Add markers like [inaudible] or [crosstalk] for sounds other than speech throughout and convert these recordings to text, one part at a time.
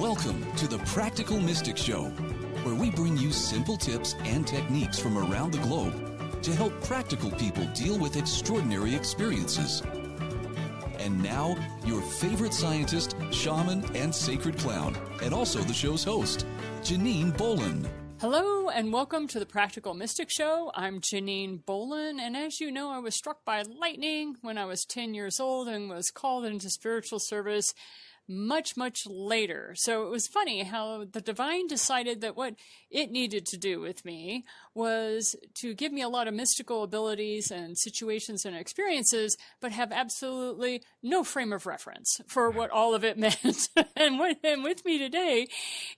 Welcome to the Practical Mystic Show, where we bring you simple tips and techniques from around the globe to help practical people deal with extraordinary experiences. And now, your favorite scientist, shaman, and sacred clown, and also the show's host, Janine Bolan. Hello, and welcome to the Practical Mystic Show. I'm Janine Bolan, and as you know, I was struck by lightning when I was 10 years old and was called into spiritual service much, much later. So it was funny how the divine decided that what it needed to do with me was to give me a lot of mystical abilities and situations and experiences, but have absolutely no frame of reference for what all of it [laughs] meant. and, what, and with me today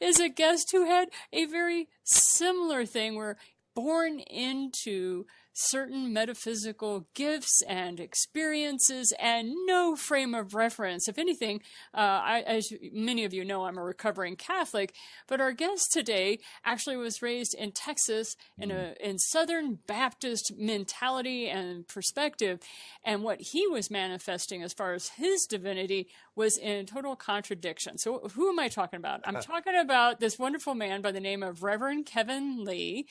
is a guest who had a very similar thing where born into certain metaphysical gifts and experiences and no frame of reference. If anything, uh, I, as many of you know, I'm a recovering Catholic, but our guest today actually was raised in Texas in a mm. in Southern Baptist mentality and perspective, and what he was manifesting as far as his divinity was in total contradiction. So who am I talking about? I'm uh. talking about this wonderful man by the name of Reverend Kevin Lee.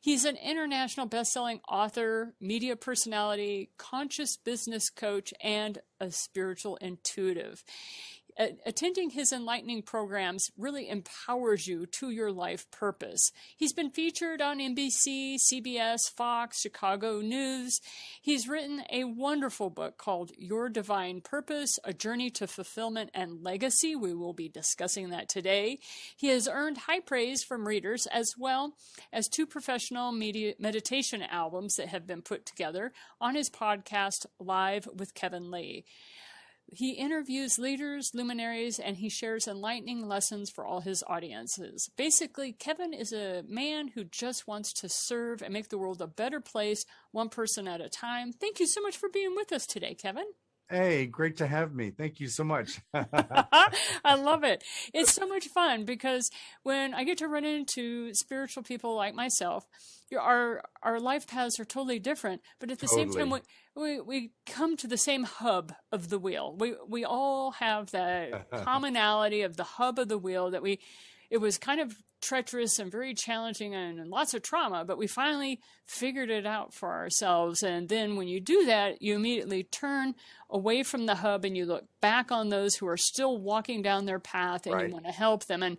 He's an international best-selling author author, media personality, conscious business coach, and a spiritual intuitive attending his enlightening programs really empowers you to your life purpose. He's been featured on NBC, CBS, Fox, Chicago News. He's written a wonderful book called Your Divine Purpose A Journey to Fulfillment and Legacy. We will be discussing that today. He has earned high praise from readers as well as two professional media, meditation albums that have been put together on his podcast, Live with Kevin Lee. He interviews leaders, luminaries, and he shares enlightening lessons for all his audiences. Basically, Kevin is a man who just wants to serve and make the world a better place, one person at a time. Thank you so much for being with us today, Kevin. Hey, great to have me. Thank you so much. [laughs] [laughs] I love it. It's so much fun because when I get to run into spiritual people like myself, our our life paths are totally different, but at the totally. same time we, we we come to the same hub of the wheel. We we all have that [laughs] commonality of the hub of the wheel that we it was kind of treacherous and very challenging and lots of trauma, but we finally figured it out for ourselves. And then when you do that, you immediately turn away from the hub and you look back on those who are still walking down their path and right. you want to help them. And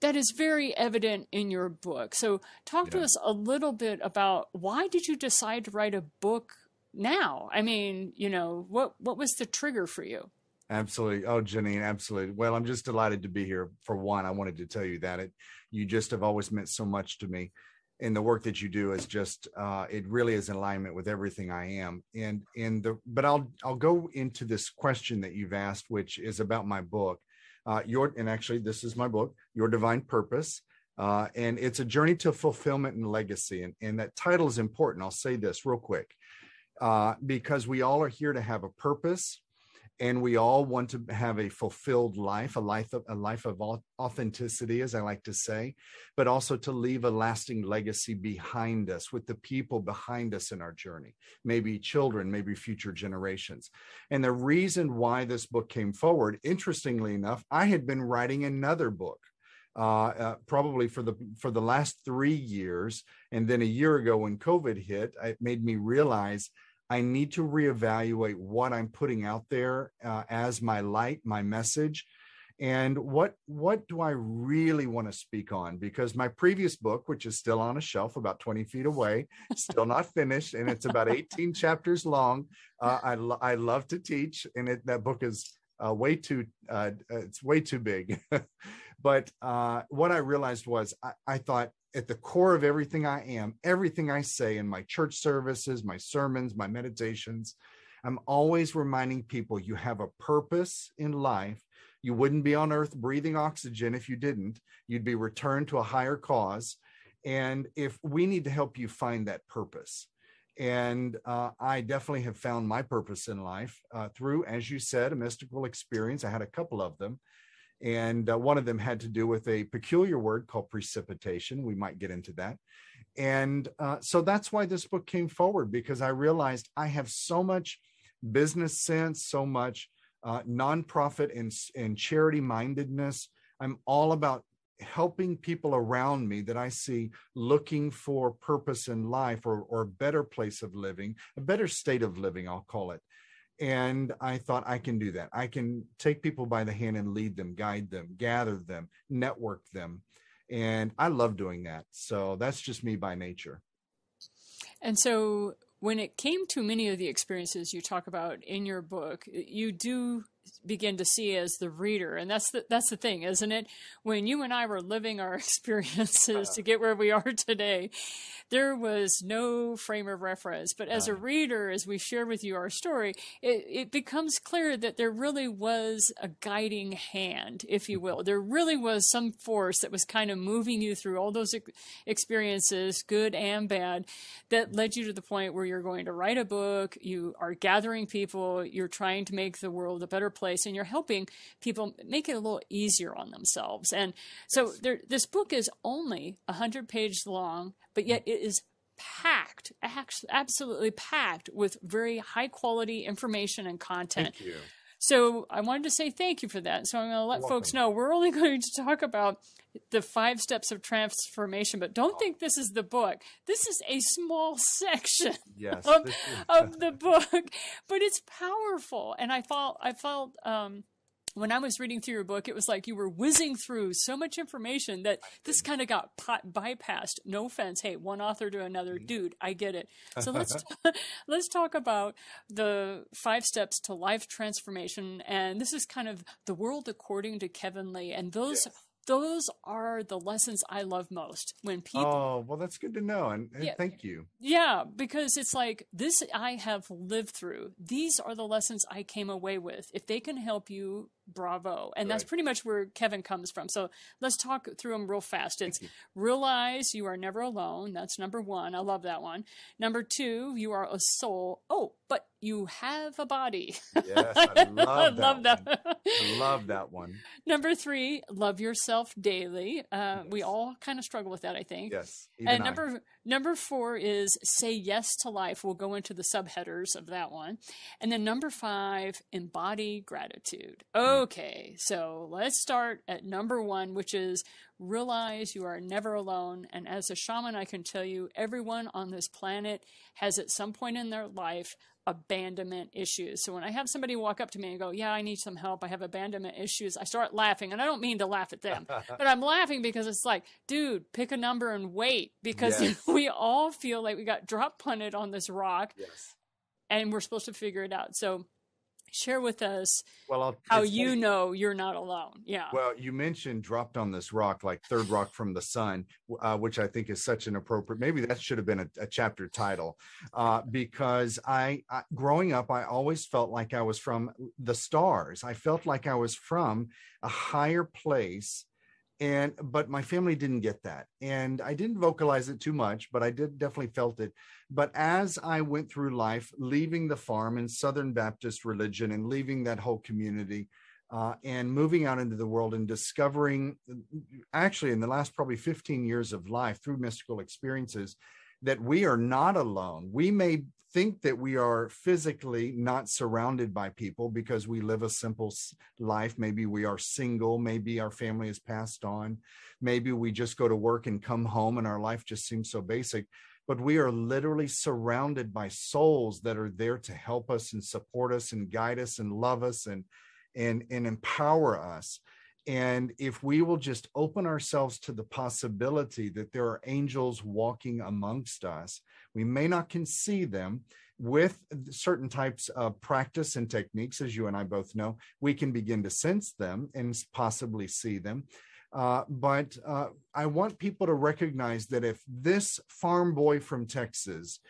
that is very evident in your book. So, talk yeah. to us a little bit about why did you decide to write a book now? I mean, you know, what, what was the trigger for you? Absolutely. Oh, Janine, absolutely. Well, I'm just delighted to be here. For one, I wanted to tell you that it you just have always meant so much to me and the work that you do is just uh, it really is in alignment with everything i am and and the but i'll i'll go into this question that you've asked which is about my book uh, your and actually this is my book your divine purpose uh, and it's a journey to fulfillment and legacy and, and that title is important i'll say this real quick uh, because we all are here to have a purpose and we all want to have a fulfilled life a life of a life of authenticity as i like to say but also to leave a lasting legacy behind us with the people behind us in our journey maybe children maybe future generations and the reason why this book came forward interestingly enough i had been writing another book uh, uh, probably for the for the last three years and then a year ago when covid hit it made me realize I need to reevaluate what I'm putting out there uh, as my light, my message, and what what do I really want to speak on? Because my previous book, which is still on a shelf about 20 feet away, [laughs] still not finished, and it's about 18 chapters long. Uh, I lo- I love to teach, and it, that book is uh, way too uh, it's way too big. [laughs] but uh, what I realized was I, I thought at the core of everything I am, everything I say in my church services, my sermons, my meditations, I'm always reminding people you have a purpose in life. You wouldn't be on earth breathing oxygen if you didn't. You'd be returned to a higher cause. And if we need to help you find that purpose, and uh, I definitely have found my purpose in life uh, through, as you said, a mystical experience. I had a couple of them, and uh, one of them had to do with a peculiar word called precipitation. We might get into that. And uh, so that's why this book came forward because I realized I have so much business sense, so much uh, nonprofit and, and charity mindedness. I'm all about helping people around me that I see looking for purpose in life or, or a better place of living, a better state of living, I'll call it and i thought i can do that i can take people by the hand and lead them guide them gather them network them and i love doing that so that's just me by nature and so when it came to many of the experiences you talk about in your book you do begin to see as the reader and that's the, that's the thing isn't it when you and i were living our [laughs] experiences uh, to get where we are today there was no frame of reference but as uh, a uh-huh. reader as we share with you our story it, it becomes clear that there really was a guiding hand if you will mm-hmm. there really was some force that was kind of moving you through all those experiences good and bad that led you to the point where you're going to write a book you are gathering people you're trying to make the world a better place place and you're helping people make it a little easier on themselves. And so there, this book is only 100 pages long, but yet it is packed, absolutely packed with very high quality information and content. Thank you. So I wanted to say thank you for that. So I'm going to let folks know we're only [laughs] going to talk about the five steps of transformation, but don't think this is the book. This is a small section [laughs] yes, of, of [laughs] the book, but it's powerful. And I felt, I felt, um, when I was reading through your book, it was like you were whizzing through so much information that this kind of got bypassed. No offense, hey, one author to another, mm-hmm. dude, I get it. So [laughs] let's [laughs] let's talk about the five steps to life transformation, and this is kind of the world according to Kevin Lee, and those. Yes. Those are the lessons I love most when people. Oh, well, that's good to know. And, and yeah, thank you. Yeah, because it's like this I have lived through. These are the lessons I came away with. If they can help you bravo. And right. that's pretty much where Kevin comes from. So let's talk through them real fast. It's realize you are never alone. That's number one. I love that one. Number two, you are a soul. Oh, but you have a body. Yes, I [laughs] love that. love, that. I love that one. Number three, love yourself daily. Uh, yes. We all kind of struggle with that, I think. Yes. and I. number Number four is Say Yes to Life. We'll go into the subheaders of that one. And then number five, Embody Gratitude. Hmm. Okay, so let's start at number one, which is Realize you are never alone. And as a shaman, I can tell you everyone on this planet has at some point in their life abandonment issues. So when I have somebody walk up to me and go, Yeah, I need some help. I have abandonment issues. I start laughing. And I don't mean to laugh at them, [laughs] but I'm laughing because it's like, dude, pick a number and wait because yes. [laughs] we all feel like we got drop punted on this rock yes. and we're supposed to figure it out. So share with us well, I'll, how you know you're not alone. Yeah. Well, you mentioned dropped on this rock, like third rock from the sun, uh, which I think is such an appropriate. Maybe that should have been a, a chapter title, uh, because I, I, growing up, I always felt like I was from the stars. I felt like I was from a higher place and but my family didn't get that and i didn't vocalize it too much but i did definitely felt it but as i went through life leaving the farm and southern baptist religion and leaving that whole community uh, and moving out into the world and discovering actually in the last probably 15 years of life through mystical experiences that we are not alone we may think that we are physically not surrounded by people because we live a simple life. Maybe we are single. Maybe our family has passed on. Maybe we just go to work and come home and our life just seems so basic. But we are literally surrounded by souls that are there to help us and support us and guide us and love us and, and, and empower us. And if we will just open ourselves to the possibility that there are angels walking amongst us, we may not can see them with certain types of practice and techniques, as you and I both know, we can begin to sense them and possibly see them. Uh, but uh, I want people to recognize that if this farm boy from Texas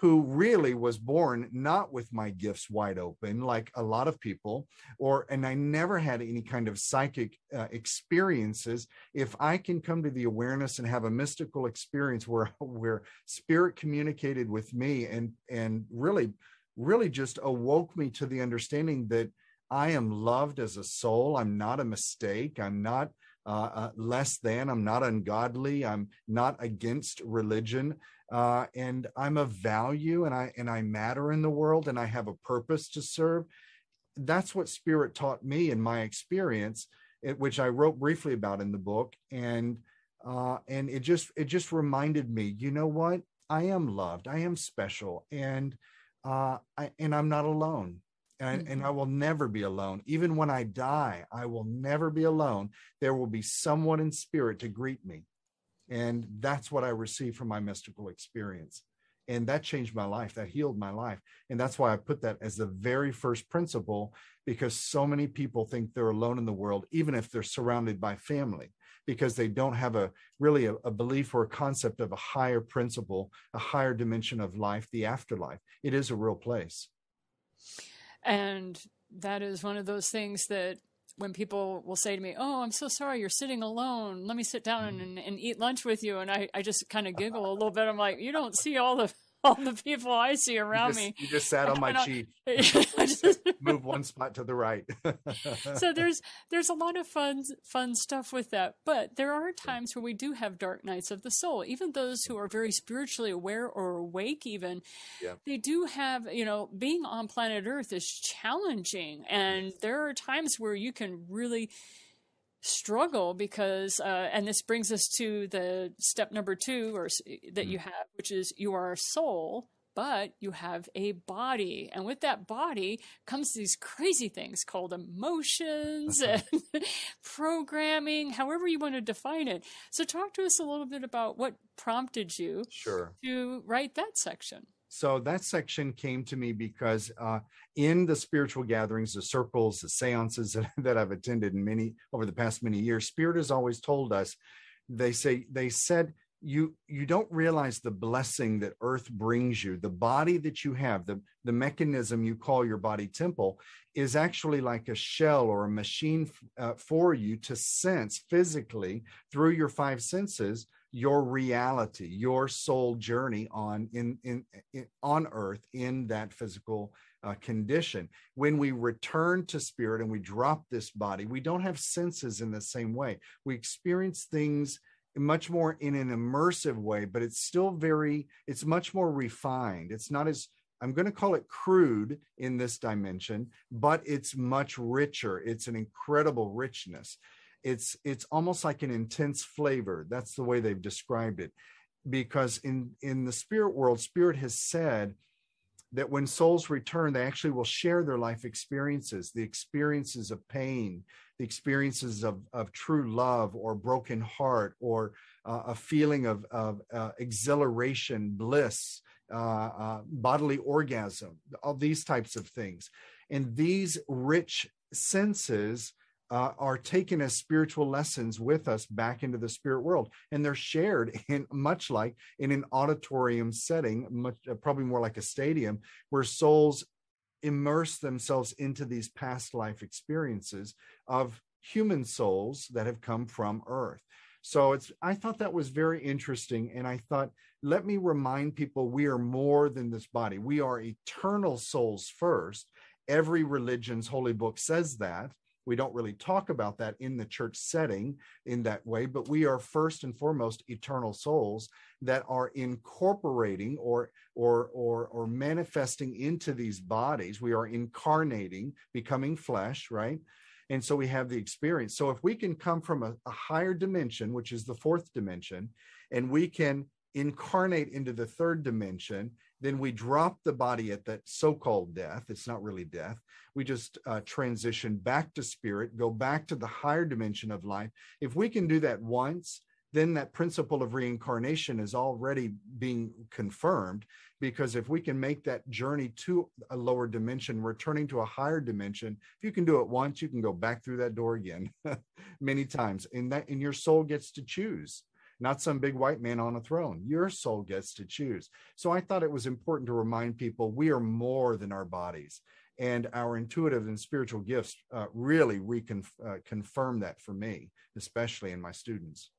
who really was born not with my gifts wide open, like a lot of people, or, and I never had any kind of psychic uh, experiences. If I can come to the awareness and have a mystical experience where, [laughs] where spirit communicated with me and, and really, really just awoke me to the understanding that I am loved as a soul. I'm not a mistake. I'm not uh, uh, less than. I'm not ungodly. I'm not against religion, uh, and I'm of value, and I and I matter in the world, and I have a purpose to serve. That's what Spirit taught me in my experience, it, which I wrote briefly about in the book, and uh, and it just it just reminded me, you know what? I am loved. I am special, and uh, I and I'm not alone and, mm-hmm. and I mm-hmm. will never be alone. Even when I die, I will never be alone. There will be someone in spirit to greet me. And that's what I received from my mystical experience. And that changed my life, that healed my life. And that's why I put that as the very first principle, because so many people think they're alone in the world, even if they're surrounded by family, because they don't have a really a, a belief or a concept of a higher principle, a higher dimension of life, the afterlife. It is a real place. And that is one of those things that when people will say to me, Oh, I'm so sorry, you're sitting alone. Let me sit down mm-hmm. and, and eat lunch with you. And I, I just kind of giggle a little bit. I'm like, You don't see all the [laughs] all the people I see around you just, me. You just sat [laughs] on my cheek. [laughs] I just move one spot to the right. so there's there's a lot of fun fun stuff with that, but there are times where we do have dark nights of the soul. Even those who are very spiritually aware or awake, even yeah. they do have you know being on planet Earth is challenging, and there are times where you can really struggle because uh, and this brings us to the step number two or that mm. you have which is you are a soul but you have a body and with that body comes these crazy things called emotions and [laughs] programming however you want to define it so talk to us a little bit about what prompted you sure. to write that section so that section came to me because uh, in the spiritual gatherings, the circles, the seances [laughs] that, I've attended in many over the past many years, Spirit has always told us. They say they said you you don't realize the blessing that earth brings you the body that you have the the mechanism you call your body temple is actually like a shell or a machine uh, for you to sense physically through your five senses your reality, your soul journey on in, in, in on earth in that physical uh, condition. When we return to spirit and we drop this body, we don't have senses in the same way. We experience things much more in an immersive way, but it's still very, it's much more refined. It's not as I'm going to call it crude in this dimension, but it's much richer. It's an incredible richness. It's it's almost like an intense flavor. That's the way they've described it. Because in in the spirit world, spirit has said that when souls return, they actually will share their life experiences, the experiences of pain, the experiences of, of true love or broken heart or uh, a feeling of, of uh, exhilaration, bliss, uh, uh bodily orgasm, all these types of things. And these rich senses uh, are taken as spiritual lessons with us back into the spirit world. And they're shared [laughs] in much like in an auditorium setting, much, uh, probably more like a stadium, where souls immerse themselves into these past life experiences of human souls that have come from earth. So it's I thought that was very interesting and I thought let me remind people we are more than this body. We are eternal souls first. Every religion's holy book says that we don't really talk about that in the church setting in that way, but we are first and foremost eternal souls that are incorporating or or or or manifesting into these bodies. We are incarnating, becoming flesh, right? And so we have the experience. So if we can come from a, a higher dimension, which is the fourth dimension, and we can incarnate into the third dimension then we drop the body at that so-called death it's not really death we just uh, transition back to spirit go back to the higher dimension of life if we can do that once then that principle of reincarnation is already being confirmed because if we can make that journey to a lower dimension returning to a higher dimension if you can do it once you can go back through that door again [laughs] many times and that and your soul gets to choose not some big white man on a throne. Your soul gets to choose. So I thought it was important to remind people we are more than our bodies. And our intuitive and spiritual gifts uh, really reconfirm uh, that for me, especially in my students.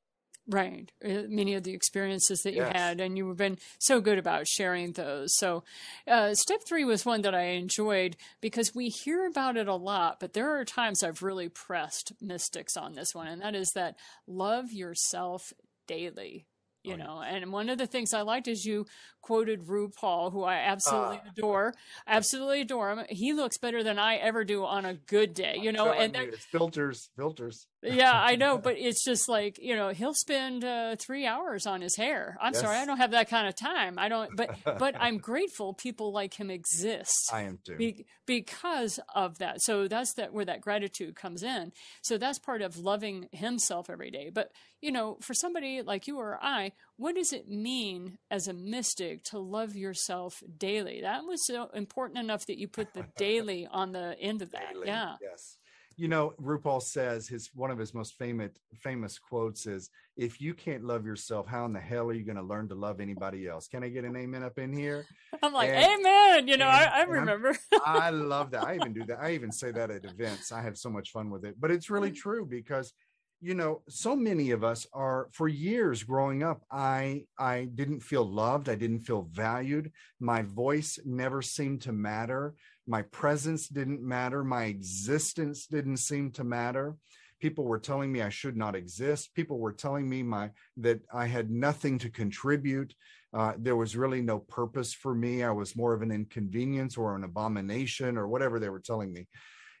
Right. Uh, many of the experiences that you yes. had, and you've been so good about sharing those. So, uh, step three was one that I enjoyed because we hear about it a lot, but there are times I've really pressed mystics on this one, and that is that love yourself daily you oh, know and one of the things i liked is you quoted rupaul who i absolutely uh, adore absolutely adore him he looks better than i ever do on a good day you know and that, filters filters yeah, I know, [laughs] but it's just like you know he'll spend uh, three hours on his hair. I'm yes. sorry, I don't have that kind of time. I don't, but but [laughs] I'm grateful people like him exist. I am too, be, because of that. So that's that where that gratitude comes in. So that's part of loving himself every day. But you know, for somebody like you or I, what does it mean as a mystic to love yourself daily? That was so important enough that you put the [laughs] daily on the end of that. Daily, yeah. Yes you know, RuPaul says his one of his most famous famous quotes is, "If you can't love yourself, how in the hell are you going to learn to love anybody else?" Can I get an amen up in here? [laughs] I'm like, and, "Amen." You know, and, I, I, remember. [laughs] I love that. I even do that. I even say that at events. I have so much fun with it, but it's really mm-hmm. true because you know so many of us are for years growing up i i didn't feel loved i didn't feel valued my voice never seemed to matter my presence didn't matter. My existence didn't seem to matter. People were telling me I should not exist. People were telling me my that I had nothing to contribute. Uh, there was really no purpose for me. I was more of an inconvenience or an abomination or whatever they were telling me.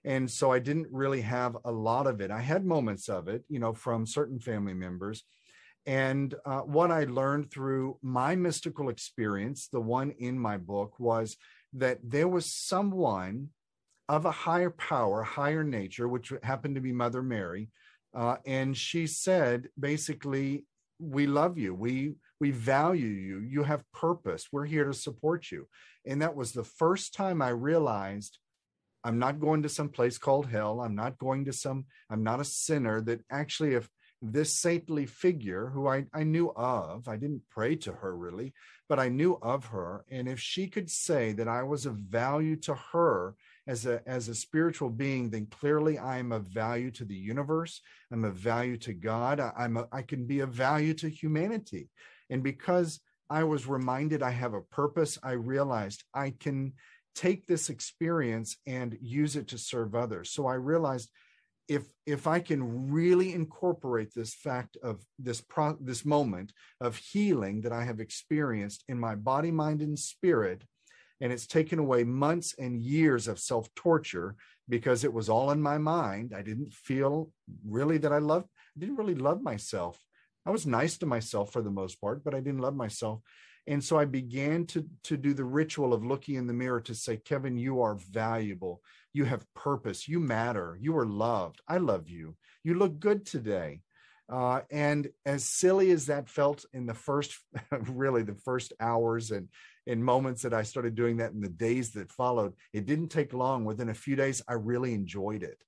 And so I didn't really have a lot of it. I had moments of it, you know, from certain family members. And uh, what I learned through my mystical experience, the one in my book, was that there was someone of a higher power, higher nature, which happened to be Mother Mary. Uh, and she said, basically, we love you. We we value you. You have purpose. We're here to support you. And that was the first time I realized I'm not going to some place called hell. I'm not going to some, I'm not a sinner. That actually, if this saintly figure who I, I knew of. I didn't pray to her really, but I knew of her. And if she could say that I was of value to her as a, as a spiritual being, then clearly I'm of value to the universe. I'm of value to God. I, I'm a, I can be of value to humanity. And because I was reminded I have a purpose, I realized I can take this experience and use it to serve others. So I realized if if I can really incorporate this fact of this pro, this moment of healing that I have experienced in my body, mind, and spirit, and it's taken away months and years of self torture because it was all in my mind. I didn't feel really that I loved. I didn't really love myself. I was nice to myself for the most part, but I didn't love myself. And so I began to to do the ritual of looking in the mirror to say, Kevin, you are valuable. You have purpose. You matter. You are loved. I love you. You look good today. Uh, and as silly as that felt in the first, [laughs] really the first hours and in moments that I started doing that in the days that followed, it didn't take long. Within a few days, I really enjoyed it.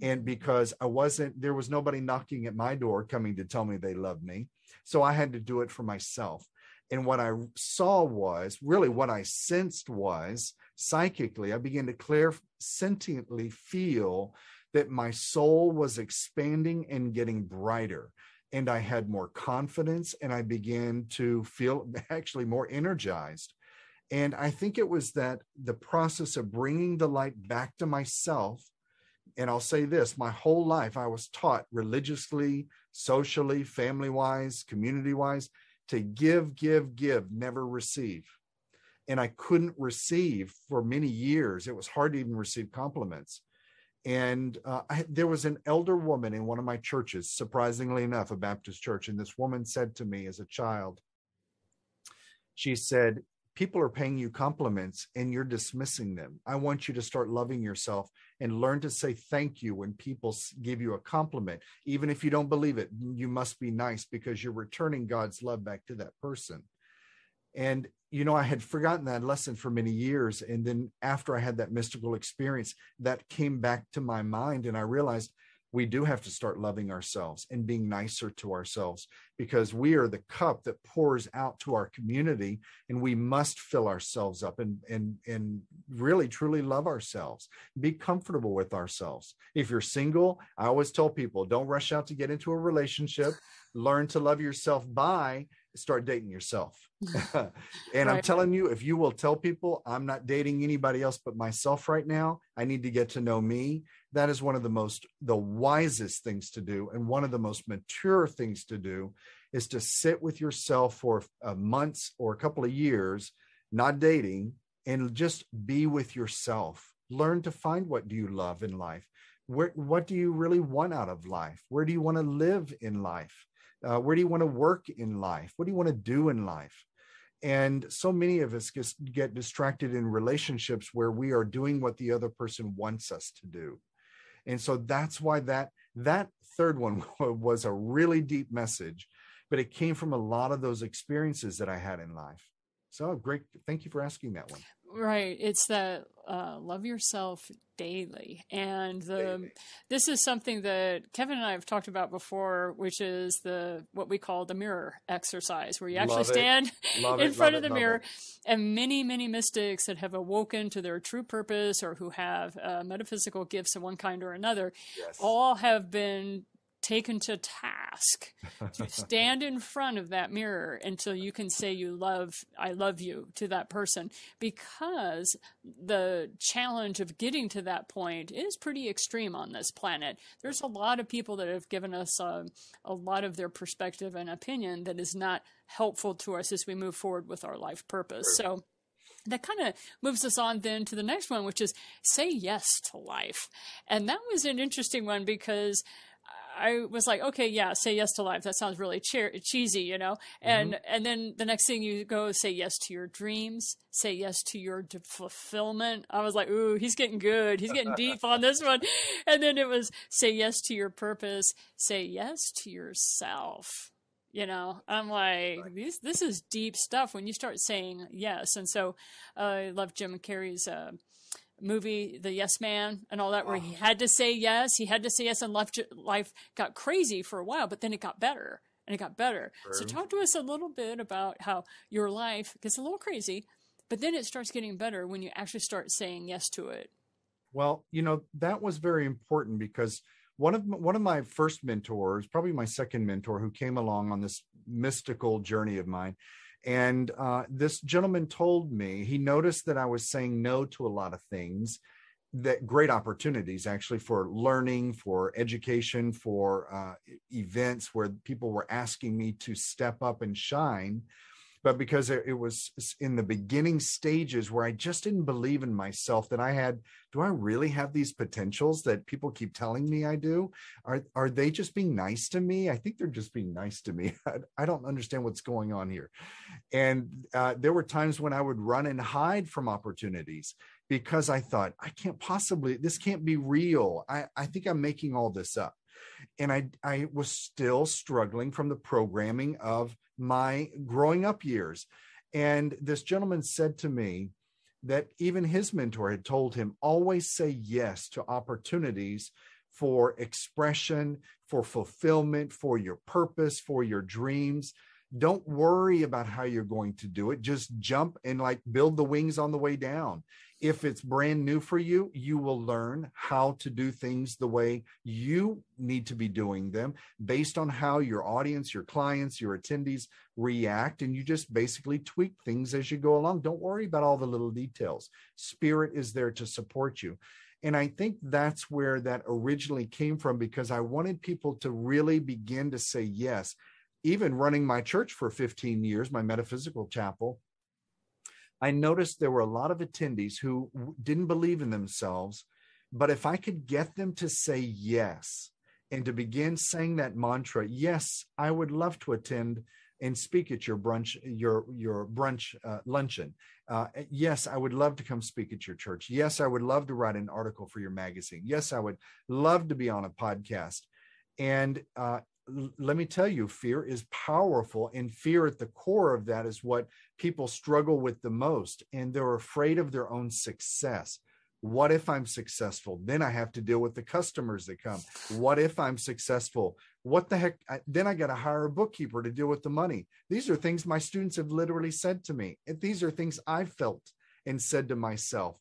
And because I wasn't, there was nobody knocking at my door coming to tell me they loved me. So I had to do it for myself. And what I saw was really what I sensed was psychically. I began to clear sentiently feel that my soul was expanding and getting brighter. And I had more confidence and I began to feel [laughs] actually more energized. And I think it was that the process of bringing the light back to myself. And I'll say this my whole life, I was taught religiously, socially, family wise, community wise to give, give, give, never receive and I couldn't receive for many years. It was hard to even receive compliments. And uh, I, there was an elder woman in one of my churches, surprisingly enough, a Baptist church. And this woman said to me as a child, she said, People are paying you compliments and you're dismissing them. I want you to start loving yourself and learn to say thank you when people give you a compliment. Even if you don't believe it, you must be nice because you're returning God's love back to that person. And you know, I had forgotten that lesson for many years. And then after I had that mystical experience, that came back to my mind. And I realized we do have to start loving ourselves and being nicer to ourselves because we are the cup that pours out to our community and we must fill ourselves up and and and really truly love ourselves be comfortable with ourselves if you're single i always tell people don't rush out to get into a relationship learn to love yourself by start dating yourself. [laughs] [laughs] and right. I'm telling you, if you will tell people I'm not dating anybody else but myself right now, I need to get to know me. That is one of the most, the wisest things to do. And one of the most mature things to do is to sit with yourself for uh, months or a couple of years, not dating, and just be with yourself. Learn to find what do you love in life. Where, what do you really want out of life? Where do you want to live in life? Uh, where do you want to work in life? What do you want to do in life? And so many of us just get distracted in relationships where we are doing what the other person wants us to do. And so that's why that that third one [laughs] was a really deep message, but it came from a lot of those experiences that I had in life. So great. Thank you for asking that one. Right. It's that uh, love yourself daily. And the, daily. this is something that Kevin and I have talked about before, which is the what we call the mirror exercise, where you actually love stand [laughs] in it, front of the mirror. And many, many mystics that have awoken to their true purpose or who have uh, metaphysical gifts of one kind or another yes. all have been taken to task to [laughs] stand in front of that mirror until you can say you love I love you to that person because the challenge of getting to that point is pretty extreme on this planet. There's a lot of people that have given us a, um, a lot of their perspective and opinion that is not helpful to us as we move forward with our life purpose. So that kind of moves us on then to the next one, which is say yes to life. And that was an interesting one because I was like, okay, yeah, say yes to life. That sounds really cheesy, you know. Mm-hmm. And mm-hmm. and then the next thing you go say yes to your dreams, say yes to your de- fulfillment. I was like, ooh, he's getting good. He's getting deep on this one. [laughs] And then it was say yes to your purpose, say yes to yourself. You know, I'm like this. This is deep stuff when you start saying yes. And so, uh, I love Jim Carrey's. Uh, movie, The Yes Man, and all that, where he had to say yes, he had to say yes, and life, life got crazy for a while, but then it got better and it got better. So, talk to us a little bit about how your life gets a little crazy, but then it starts getting better when you actually start saying yes to it. Well, you know, that was very important because one of one of my first mentors, probably my second mentor who came along on this mystical journey of mine, and uh, this gentleman told me he noticed that I was saying no to a lot of things that great opportunities actually for learning, for education, for uh, events where people were asking me to step up and shine but because it was in the beginning stages where I just didn't believe in myself that I had, do I really have these potentials that people keep telling me I do? Are, are they just being nice to me? I think they're just being nice to me. [laughs] I, I don't understand what's going on here. And uh, there were times when I would run and hide from opportunities because I thought, I can't possibly, this can't be real. I, I think I'm making all this up. And I, I was still struggling from the programming of my growing up years. And this gentleman said to me that even his mentor had told him always say yes to opportunities for expression, for fulfillment, for your purpose, for your dreams. Don't worry about how you're going to do it. Just jump and like build the wings on the way down. If it's brand new for you, you will learn how to do things the way you need to be doing them based on how your audience, your clients, your attendees react. And you just basically tweak things as you go along. Don't worry about all the little details. Spirit is there to support you. And I think that's where that originally came from because I wanted people to really begin to say yes even running my church for 15 years, my metaphysical chapel, I noticed there were a lot of attendees who didn't believe in themselves. But if I could get them to say yes and to begin saying that mantra, yes, I would love to attend and speak at your brunch your your brunch uh, luncheon uh, yes i would love to come speak at your church yes i would love to write an article for your magazine yes i would love to be on a podcast and uh, let me tell you, fear is powerful, and fear at the core of that is what people struggle with the most. And they're afraid of their own success. What if I'm successful? Then I have to deal with the customers that come. What if I'm successful? What the heck? I, then I got to hire a bookkeeper to deal with the money. These are things my students have literally said to me. These are things I felt and said to myself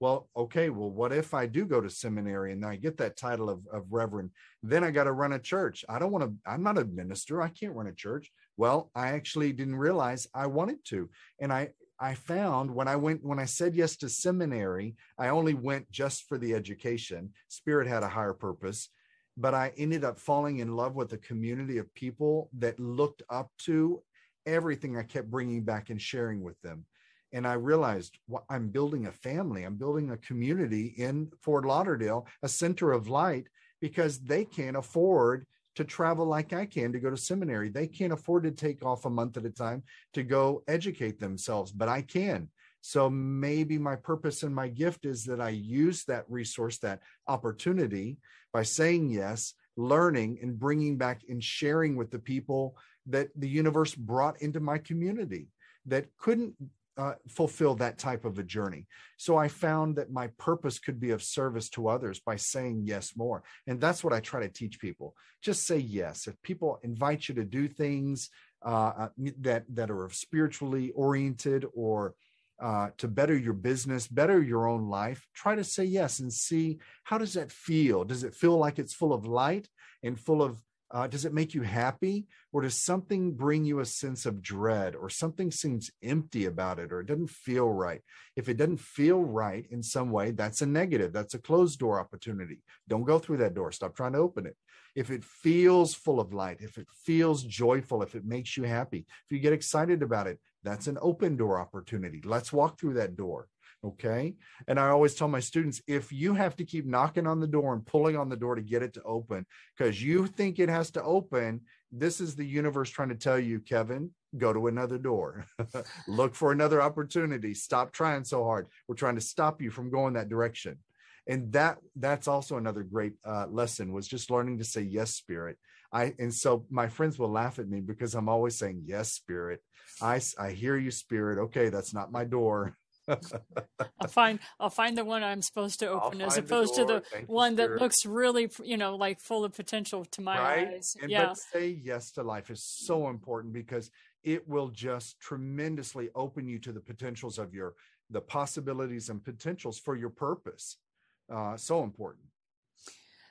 well okay well what if i do go to seminary and i get that title of, of reverend then i got to run a church i don't want to i'm not a minister i can't run a church well i actually didn't realize i wanted to and i i found when i went when i said yes to seminary i only went just for the education spirit had a higher purpose but i ended up falling in love with a community of people that looked up to everything i kept bringing back and sharing with them and I realized well, I'm building a family, I'm building a community in Fort Lauderdale, a center of light, because they can't afford to travel like I can to go to seminary. They can't afford to take off a month at a time to go educate themselves, but I can. So maybe my purpose and my gift is that I use that resource, that opportunity by saying yes, learning and bringing back and sharing with the people that the universe brought into my community that couldn't uh, fulfill that type of a journey. So I found that my purpose could be of service to others by saying yes more. And that's what I try to teach people. Just say yes. If people invite you to do things uh, uh that, that are spiritually oriented or uh, to better your business, better your own life, try to say yes and see how does that feel? Does it feel like it's full of light and full of uh, does it make you happy? Or does something bring you a sense of dread or something seems empty about it or it doesn't feel right? If it doesn't feel right in some way, that's a negative. That's a closed door opportunity. Don't go through that door. Stop trying to open it. If it feels full of light, if it feels joyful, if it makes you happy, if you get excited about it, that's an open door opportunity. Let's walk through that door. Okay. And I always tell my students if you have to keep knocking on the door and pulling on the door to get it to open because you think it has to open, this is the universe trying to tell you, Kevin, go to another door, [laughs] look for another opportunity, stop trying so hard. We're trying to stop you from going that direction. And that that's also another great uh, lesson was just learning to say yes, spirit. I and so my friends will laugh at me because I'm always saying yes, spirit. I I hear you, spirit. Okay, that's not my door. I'll find I'll find the one I'm supposed to open as opposed the to the one that looks really you know like full of potential to my right? eyes. And yeah. but say yes to life is so important because it will just tremendously open you to the potentials of your the possibilities and potentials for your purpose. Uh, so important.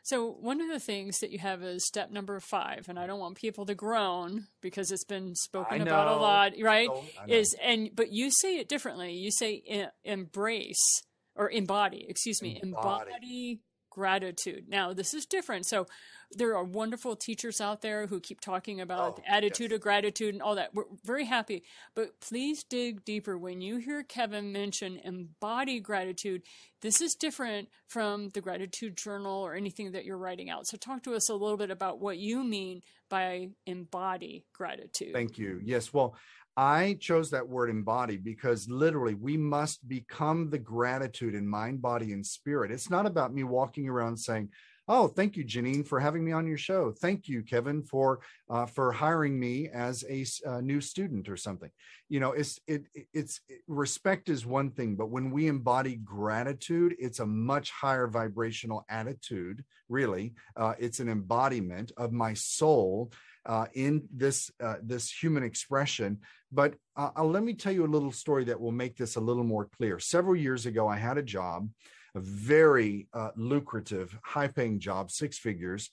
So, one of the things that you have is step number five, and I don't want people to groan because it's been spoken about a lot, right? Oh, is and but you say it differently. You say em- embrace or embody, excuse me, embody, embody gratitude. Now, this is different. So, there are wonderful teachers out there who keep talking about oh, attitude yes. of gratitude and all that. We're very happy. But please dig deeper. When you hear Kevin mention embody gratitude, this is different from the gratitude journal or anything that you're writing out. So, talk to us a little bit about what you mean by embody gratitude. Thank you. Yes. Well, I chose that word embody because literally we must become the gratitude in mind, body, and spirit. It's not about me walking around saying, Oh, thank you, Janine, for having me on your show. Thank you, Kevin, for uh, for hiring me as a, new student or something. You know, it's it it's it, respect is one thing, but when we embody gratitude, it's a much higher vibrational attitude. Really, uh, it's an embodiment of my soul uh, in this uh, this human expression. But uh, uh let me tell you a little story that will make this a little more clear. Several years ago, I had a job a very uh, lucrative, high-paying job, six figures,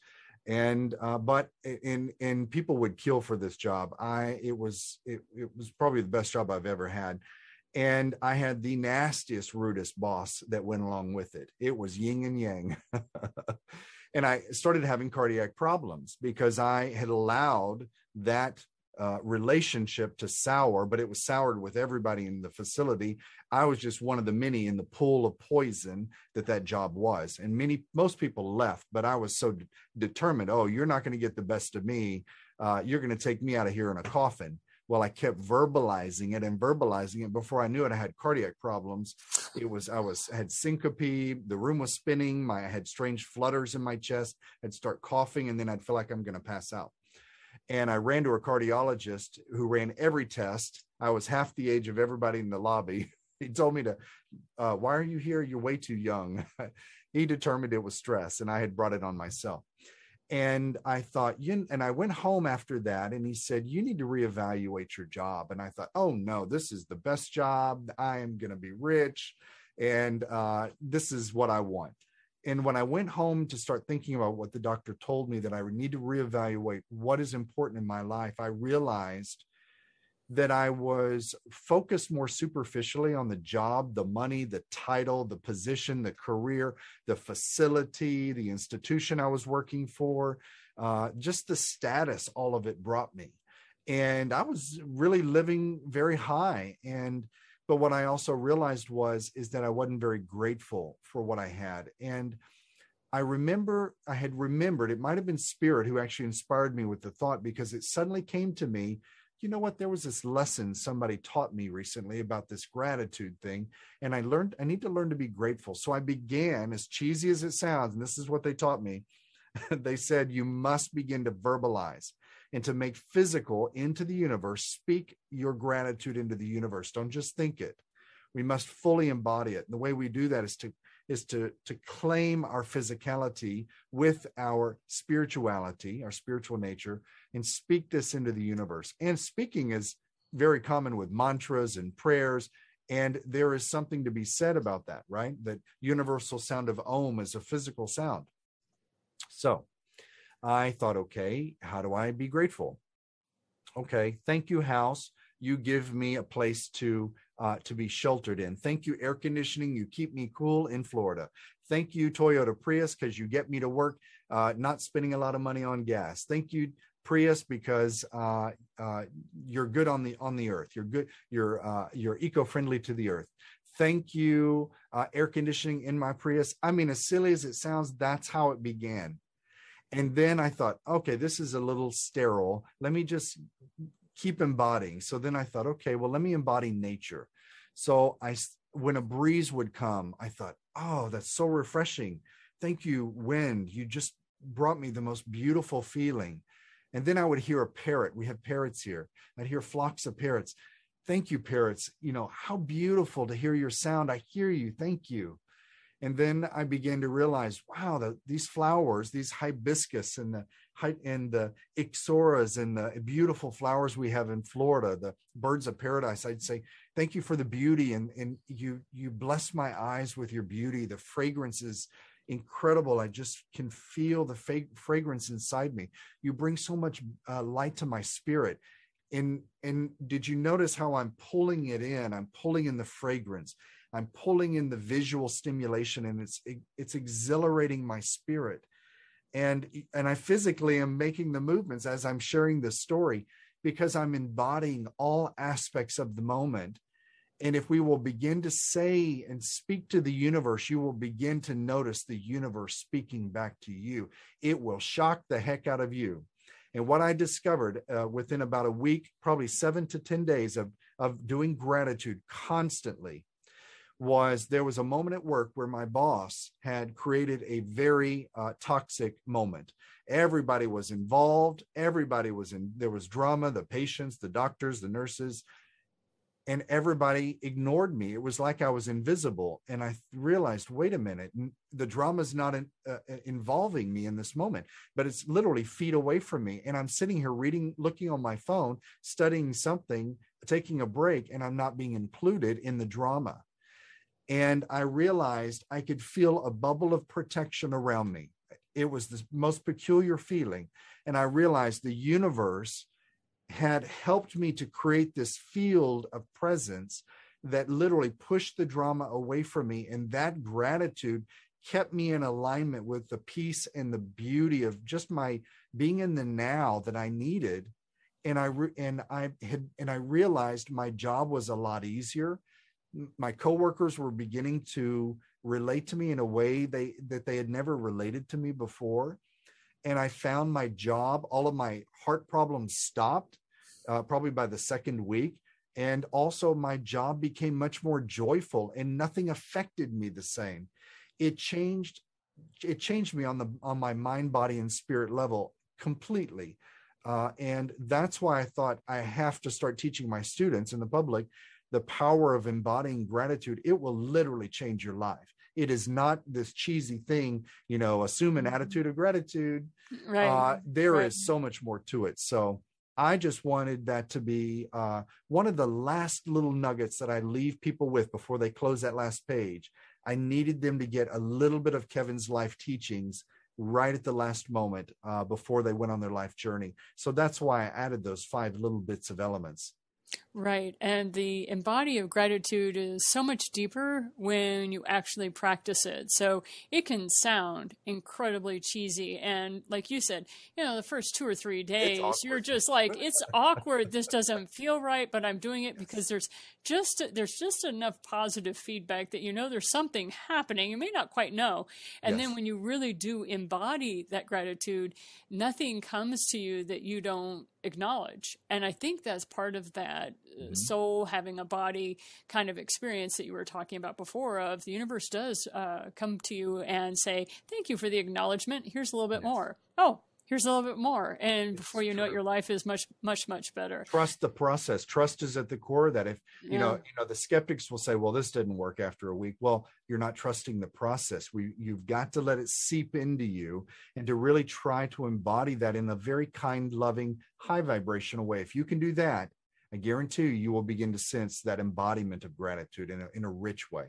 and uh, but in and people would kill for this job. I it was it, it was probably the best job I've ever had. And I had the nastiest, rudest boss that went along with it. It was yin and yang. [laughs] and I started having cardiac problems because I had allowed that uh, relationship to sour, but it was soured with everybody in the facility. I was just one of the many in the pool of poison that that job was. And many, most people left, but I was so d- determined oh, you're not going to get the best of me. Uh, you're going to take me out of here in a coffin. Well, I kept verbalizing it and verbalizing it. Before I knew it, I had cardiac problems. It was I was I had syncope. The room was spinning. My I had strange flutters in my chest. I'd start coughing, and then I'd feel like I'm going to pass out. And I ran to a cardiologist who ran every test. I was half the age of everybody in the lobby. [laughs] he told me to, uh, Why are you here? You're way too young. [laughs] he determined it was stress, and I had brought it on myself. And I thought, you, and I went home after that, and he said, You need to reevaluate your job. And I thought, Oh no, this is the best job. I am going to be rich. And uh, this is what I want and when I went home to start thinking about what the doctor told me that I would need to reevaluate what is important in my life, I realized that I was focused more superficially on the job, the money, the title, the position, the career, the facility, the institution I was working for, uh, just the status all of it brought me. And I was really living very high. And but what I also realized was is that I wasn't very grateful for what I had. And I remember I had remembered it might have been Spirit who actually inspired me with the thought because it suddenly came to me, you know what, there was this lesson somebody taught me recently about this gratitude thing. And I learned I need to learn to be grateful. So I began, as cheesy as it sounds, and this is what they taught me. [laughs] they said, you must begin to verbalize and to make physical into the universe. Speak your gratitude into the universe. Don't just think it. We must fully embody it. And the way we do that is to is to to claim our physicality with our spirituality, our spiritual nature, and speak this into the universe. And speaking is very common with mantras and prayers. And there is something to be said about that, right? That universal sound of Om is a physical sound. So I thought, okay, how do I be grateful? Okay, thank you, house. You give me a place to uh, to be sheltered in. Thank you, air conditioning. You keep me cool in Florida. Thank you, Toyota Prius, because you get me to work, uh, not spending a lot of money on gas. Thank you, Prius, because uh, uh you're good on the on the earth. You're good. You're uh, you're eco friendly to the earth. Thank you, uh, air conditioning in my Prius. I mean, as silly as it sounds, that's how it began. And then I thought, okay, this is a little sterile. Let me just keep embodying. So then I thought, okay, well, let me embody nature. So I, when a breeze would come, I thought, oh, that's so refreshing. Thank you, wind. You just brought me the most beautiful feeling. And then I would hear a parrot. We have parrots here. I'd hear flocks of parrots. Thank you, parrots. You know, how beautiful to hear your sound. I hear you. Thank you. And then I began to realize, wow, the, these flowers, these hibiscus and the and the ixoras and the beautiful flowers we have in Florida, the birds of paradise. I'd say, thank you for the beauty, and and you you bless my eyes with your beauty. The fragrance is incredible. I just can feel the fa- fragrance inside me. You bring so much uh, light to my spirit and and did you notice how i'm pulling it in i'm pulling in the fragrance I'm pulling in the visual stimulation and it's it's exhilarating my spirit. And and I physically am making the movements as I'm sharing this story because I'm embodying all aspects of the moment. And if we will begin to say and speak to the universe, you will begin to notice the universe speaking back to you. It will shock the heck out of you. And what I discovered uh, within about a week, probably seven to 10 days of, of doing gratitude constantly, was there was a moment at work where my boss had created a very uh, toxic moment. Everybody was involved. Everybody was in, there was drama, the patients, the doctors, the nurses, and everybody ignored me. It was like I was invisible. And I realized, wait a minute, the drama is not in, uh, involving me in this moment, but it's literally feet away from me. And I'm sitting here reading, looking on my phone, studying something, taking a break, and I'm not being included in the drama. And I realized I could feel a bubble of protection around me. It was the most peculiar feeling. And I realized the universe had helped me to create this field of presence that literally pushed the drama away from me. And that gratitude kept me in alignment with the peace and the beauty of just my being in the now that I needed. And I re- and I had and I realized my job was a lot easier my coworkers were beginning to relate to me in a way they that they had never related to me before and i found my job all of my heart problems stopped uh, probably by the second week and also my job became much more joyful and nothing affected me the same it changed it changed me on the on my mind body and spirit level completely uh, and that's why i thought i have to start teaching my students and the public the power of embodying gratitude, it will literally change your life. It is not this cheesy thing, you know, assume an mm-hmm. attitude of gratitude. Right. Uh, there right. is so much more to it. So I just wanted that to be uh, one of the last little nuggets that I leave people with before they close that last page. I needed them to get a little bit of Kevin's life teachings right at the last moment uh, before they went on their life journey. So that's why I added those five little bits of elements. Right. And the embody of gratitude is so much deeper when you actually practice it. So it can sound incredibly cheesy. And like you said, you know, the first two or three days, you're just like, it's awkward. This doesn't feel right, but I'm doing it because there's just, there's just enough positive feedback that you know there's something happening. You may not quite know. And yes. then when you really do embody that gratitude, nothing comes to you that you don't acknowledge. And I think that's part of that uh, mm-hmm. soul having a body kind of experience that you were talking about before of the universe does uh, come to you and say, thank you for the acknowledgement. Here's a little bit yes. more. Oh, here's a little bit more and it's before you true. know it your life is much much much better trust the process trust is at the core of that if you yeah. know you know the skeptics will say well this didn't work after a week well you're not trusting the process we you've got to let it seep into you and to really try to embody that in a very kind loving high vibrational way if you can do that i guarantee you, you will begin to sense that embodiment of gratitude in a, in a rich way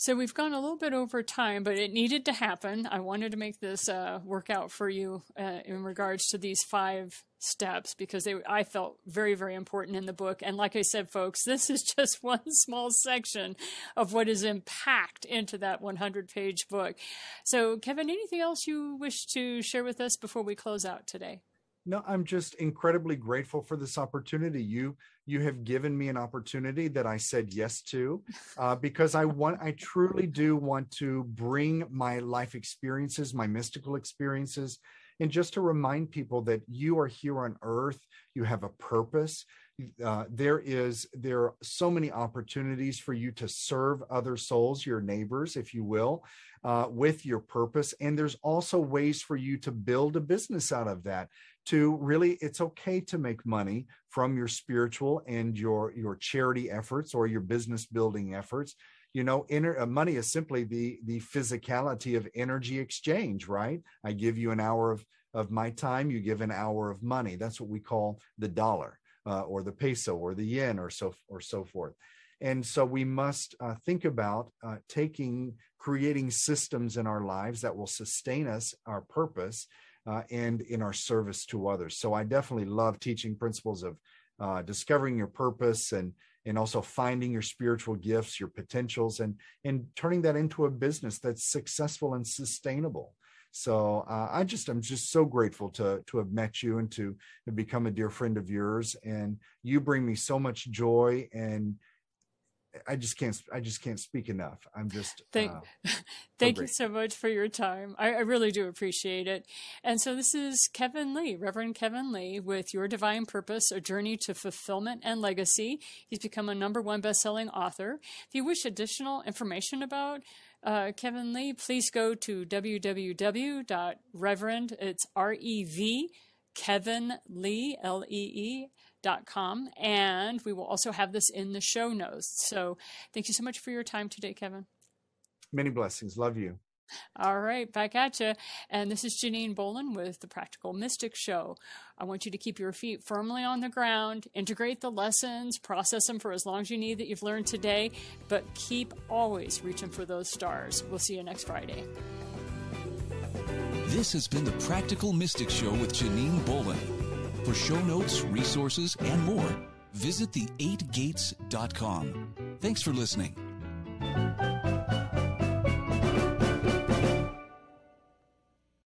so we've gone a little bit over time, but it needed to happen. I wanted to make this uh, work out for you uh, in regards to these five steps because they I felt very very important in the book. And like I said, folks, this is [laughs] just one small section of what is packed into that 100 page book. So Kevin, anything else you wish to share with us before we close out today? no i'm just incredibly grateful for this opportunity you you have given me an opportunity that i said yes to [laughs] uh, because i want i truly do want to bring my life experiences my mystical experiences and just to remind people that you are here on earth you have a purpose uh, there is there are so many opportunities for you to serve other souls your neighbors if you will uh, with your purpose and there's also ways for you to build a business out of that to really it's okay to make money from your spiritual and your your charity efforts or your business building efforts you know inner, uh, money is simply the the physicality of energy exchange right i give you an hour of of my time you give an hour of money that's what we call the dollar uh, or the peso or the yen or so or so forth and so we must uh, think about uh, taking creating systems in our lives that will sustain us our purpose uh, and in our service to others. So I definitely love teaching principles of uh, discovering your purpose and and also finding your spiritual gifts, your potentials, and and turning that into a business that's successful and sustainable. So uh, I just I'm just so grateful to to have met you and to have become a dear friend of yours. And you bring me so much joy and I just can't I just can't speak enough. I'm just thank uh, [laughs] thank you so much for your time. I, I, really do appreciate it. And so this is Kevin Lee, Reverend Kevin Lee, with Your Divine Purpose: A Journey to Fulfillment and Legacy. He's become a number one best-selling author. If you wish additional information about uh, Kevin Lee, please go to www.reverend. It's R E V Kevin Lee L E E Com, and we will also have this in the show notes. So thank you so much for your time today, Kevin. Many blessings. Love you. All right, back at you. And this is Janine Bolin with the Practical Mystic Show. I want you to keep your feet firmly on the ground, integrate the lessons, process them for as long as you need that you've learned today, but keep always reaching for those stars. We'll see you next Friday. This has been the Practical Mystic Show with Janine Bolin. For show notes, resources, and more, visit the8gates.com. Thanks for listening.